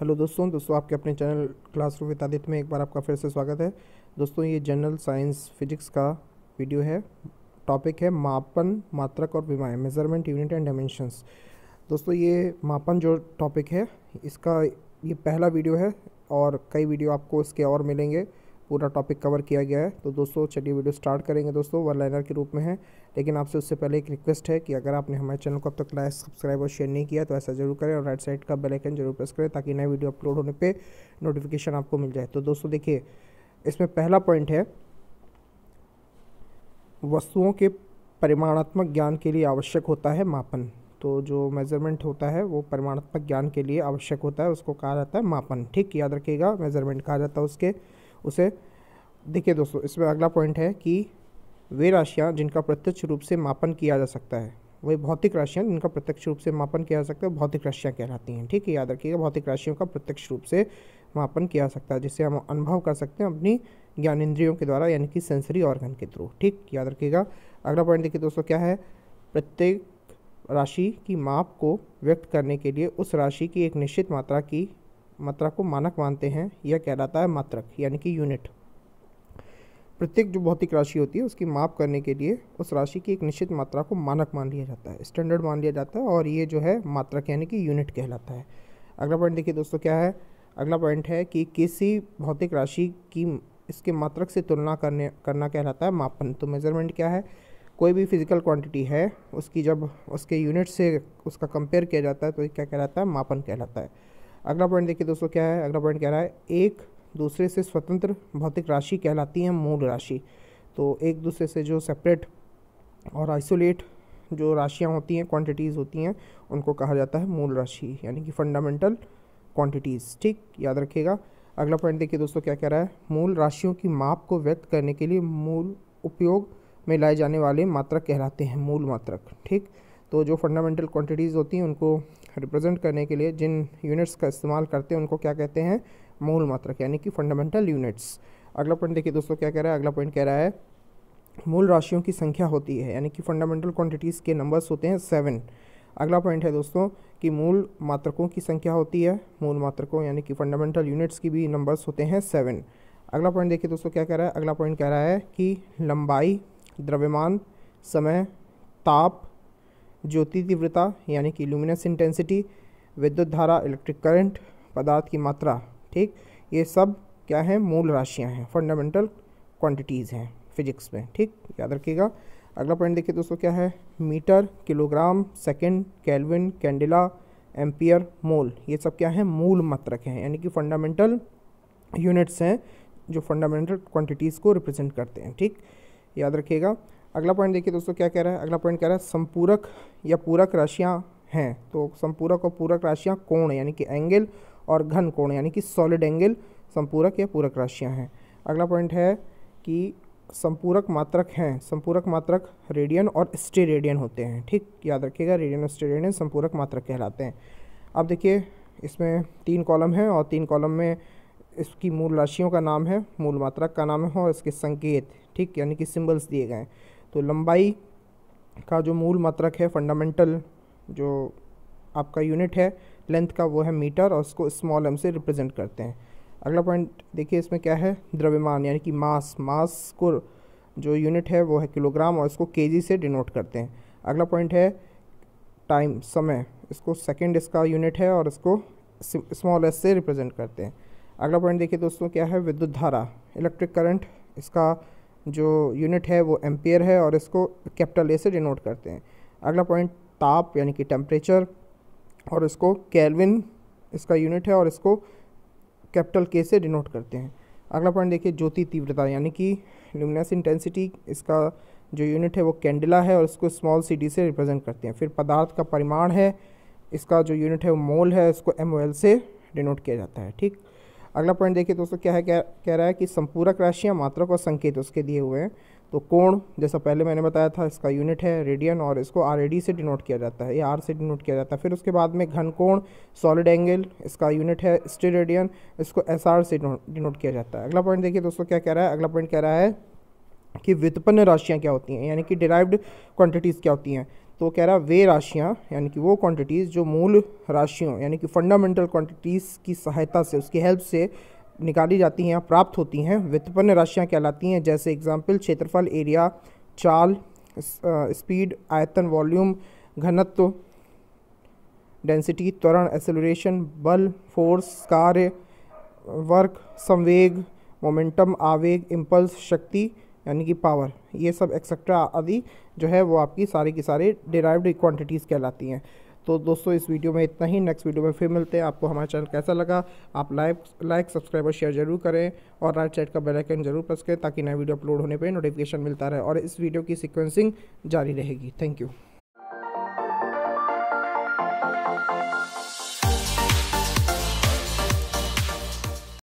hello दोस्तों दोस्तों आपके अपने चैनल क्लासरूम विद आदित्य में एक बार आपका फिर से स्वागत है दोस्तों ये जनरल साइंस फिजिक्स का वीडियो है टॉपिक है मापन मात्रक और विमाएँ मेजरमेंट यूनिट एंड डायमेंशंस दोस्तों ये मापन जो टॉपिक है इसका ये पहला वीडियो है और कई वीडियो आपको इसके और मिलेंगे पूरा टॉपिक कवर किया गया है तो दोस्तों चलिए वीडियो स्टार्ट करेंगे दोस्तों वन लाइनर के रूप में है लेकिन आपसे उससे पहले एक रिक्वेस्ट है कि अगर आपने हमारे चैनल को अब तक लाइक सब्सक्राइब और शेयर नहीं किया तो ऐसा जरूर करें और राइट साइड का बेल आइकन जरूर प्रेस करें ताकि नए वीडियो अपलोड होने पर नोटिफिकेशन आपको मिल जाए तो दोस्तों देखिए इसमें पहला पॉइंट है वस्तुओं के परिमाणात्मक ज्ञान के लिए आवश्यक होता है मापन तो जो मेज़रमेंट होता है वो परिमाणात्मक ज्ञान के लिए आवश्यक होता है उसको कहा जाता है मापन ठीक याद रखिएगा मेज़रमेंट कहा जाता है उसके उसे देखिए दोस्तों इसमें अगला पॉइंट है कि वे राशियाँ जिनका प्रत्यक्ष रूप से मापन किया जा सकता है वही भौतिक राशियाँ जिनका प्रत्यक्ष रूप से मापन किया जा सकता है भौतिक राशियाँ कहलाती हैं ठीक है याद रखिएगा भौतिक राशियों का प्रत्यक्ष रूप से मापन किया जा सकता है जिसे हम अनुभव कर सकते हैं अपनी ज्ञान इंद्रियों के द्वारा यानी कि सेंसरी ऑर्गन के थ्रू ठीक याद रखिएगा अगला पॉइंट देखिए दोस्तों क्या है प्रत्येक राशि की माप को व्यक्त करने के लिए उस राशि की एक निश्चित मात्रा की मात्रा को मानक मानते हैं यह कहलाता है मात्रक यानी कि यूनिट प्रत्येक जो भौतिक राशि होती है उसकी माप करने के लिए उस राशि की एक निश्चित मात्रा को मानक मान लिया जाता है स्टैंडर्ड मान लिया जाता है और ये जो है मात्रक यानी कि यूनिट कहलाता है अगला पॉइंट देखिए दोस्तों क्या है अगला पॉइंट है कि किसी भौतिक राशि की इसके मात्रक से तुलना करने करना कहलाता है मापन तो मेज़रमेंट क्या है कोई भी फिजिकल क्वांटिटी है उसकी जब उसके यूनिट से उसका कंपेयर किया जाता है तो क्या कहलाता है मापन कहलाता है अगला पॉइंट देखिए दोस्तों क्या है अगला पॉइंट कह रहा है एक दूसरे से स्वतंत्र भौतिक राशि कहलाती है मूल राशि तो एक दूसरे से जो सेपरेट और आइसोलेट जो राशियाँ होती हैं क्वांटिटीज़ होती हैं उनको कहा जाता है मूल राशि यानी कि फंडामेंटल क्वांटिटीज़ ठीक याद रखिएगा अगला पॉइंट देखिए दोस्तों क्या कह रहा है मूल राशियों की माप को व्यक्त करने के लिए मूल उपयोग में लाए जाने वाले मात्रक कहलाते हैं मूल मात्रक ठीक तो जो फंडामेंटल क्वांटिटीज़ होती हैं उनको रिप्रेजेंट करने के लिए जिन यूनिट्स का इस्तेमाल करते हैं उनको क्या कहते हैं मूल मात्रक यानी कि फंडामेंटल यूनिट्स अगला पॉइंट देखिए दोस्तों क्या कह रहा है अगला पॉइंट कह रहा है मूल राशियों की संख्या होती है यानी कि फंडामेंटल क्वांटिटीज़ के नंबर्स होते हैं सेवन अगला पॉइंट है दोस्तों कि मूल मात्रकों की संख्या होती है मूल मात्रकों यानी कि फंडामेंटल यूनिट्स की भी नंबर्स होते हैं सेवन अगला पॉइंट देखिए दोस्तों क्या कह रहा है अगला पॉइंट कह रहा है कि लंबाई द्रव्यमान समय ताप ज्योति तीव्रता यानी कि लुमिनस इंटेंसिटी विद्युत धारा इलेक्ट्रिक करंट पदार्थ की मात्रा ठीक ये सब क्या है मूल राशियाँ हैं फंडामेंटल क्वांटिटीज़ हैं फिजिक्स में ठीक याद रखिएगा अगला पॉइंट देखिए दोस्तों क्या है metre kilogram second kelvin candela ampere mole ये सब क्या है मूल मात्रक हैं यानी कि फंडामेंटल यूनिट्स हैं जो फंडामेंटल क्वांटिटीज़ को रिप्रेजेंट करते हैं ठीक याद रखिएगा अगला पॉइंट देखिए दोस्तों क्या कह रहा है अगला पॉइंट कह रहा है संपूरक या पूरक राशियाँ हैं तो संपूरक और पूरक राशियाँ कोण यानी कि एंगल और घन कोण यानी कि सॉलिड एंगल संपूरक या पूरक राशियाँ हैं अगला पॉइंट है कि संपूरक मात्रक हैं संपूरक मात्रक रेडियन और स्टे रेडियन होते हैं ठीक याद रखिएगा रेडियन और स्टे रेडियन संपूरक मात्रक कहलाते हैं अब देखिए इसमें तीन कॉलम हैं और तीन कॉलम में इसकी मूल राशियों का नाम है मूल मात्रक का नाम है और इसके संकेत ठीक यानी कि सिंबल्स दिए गए हैं तो लंबाई का जो मूल मात्रक है फंडामेंटल जो आपका यूनिट है लेंथ का वो है मीटर और उसको स्मॉल एम से रिप्रेजेंट करते हैं अगला पॉइंट देखिए इसमें क्या है द्रव्यमान यानी कि मास मास को जो यूनिट है वो है किलोग्राम और इसको के से डिनोट करते हैं अगला पॉइंट है टाइम समय इसको सेकेंड इसका यूनिट है और इसको स्मॉल एस से रिप्रेजेंट करते हैं अगला पॉइंट देखिए दोस्तों क्या है विद्युत धारा इलेक्ट्रिक करंट इसका जो यूनिट है वो एम्पियर है और इसको कैपिटल ए से डिनोट करते हैं अगला पॉइंट ताप यानी कि टेम्परेचर और इसको कैलविन इसका यूनिट है और इसको कैपिटल के से डिनोट करते हैं अगला पॉइंट देखिए ज्योति तीव्रता यानी कि ल्यूमिनस इंटेंसिटी इसका जो यूनिट है वो कैंडिला है और इसको स्मॉल सी डी से रिप्रेजेंट करते हैं फिर पदार्थ का परिमाण है इसका जो यूनिट है वो मोल है इसको एम ओ एल से डिनोट किया जाता है ठीक अगला पॉइंट देखिए दोस्तों क्या है कह कह रहा है कि संपूरक राशियाँ मात्रक और संकेत उसके दिए हुए हैं तो कोण जैसा पहले मैंने बताया था इसका यूनिट है रेडियन और इसको आर से डिनोट किया जाता है या आर से डिनोट किया जाता है फिर उसके बाद में घन कोण सॉलिड एंगल इसका यूनिट है स्टे रेडियन इसको एस से डिनोट किया जाता है अगला पॉइंट देखिए दोस्तों क्या कह रहा है अगला पॉइंट कह रहा है कि व्युत्पन्न राशियाँ क्या होती हैं यानी कि डिराइव्ड क्वान्टिटीज क्या होती हैं तो कह रहा वे राशियाँ यानी कि वो क्वांटिटीज़ जो मूल राशियों यानी कि फंडामेंटल क्वांटिटीज़ की सहायता से उसकी हेल्प से निकाली जाती हैं या प्राप्त होती हैं वित्तपन्न राशियाँ कहलाती हैं जैसे एग्जाम्पल क्षेत्रफल एरिया चाल स्पीड आयतन वॉल्यूम घनत्व डेंसिटी त्वरण एसेलरेशन बल फोर्स कार्य वर्क संवेग मोमेंटम आवेग इम्पल्स शक्ति यानी कि पावर ये सब एक्सेट्रा आदि जो है वो आपकी सारी की सारी डिराइव्ड क्वांटिटीज़ कहलाती हैं तो दोस्तों इस वीडियो में इतना ही नेक्स्ट वीडियो में फिर मिलते हैं आपको हमारा चैनल कैसा लगा आप लाइक लाइक सब्सक्राइब और शेयर जरूर करें और राइट साइड का बेल आइकन जरूर प्रेस करें ताकि नया वीडियो अपलोड होने पर नोटिफिकेशन मिलता रहे और इस वीडियो की सिक्वेंसिंग जारी रहेगी थैंक यू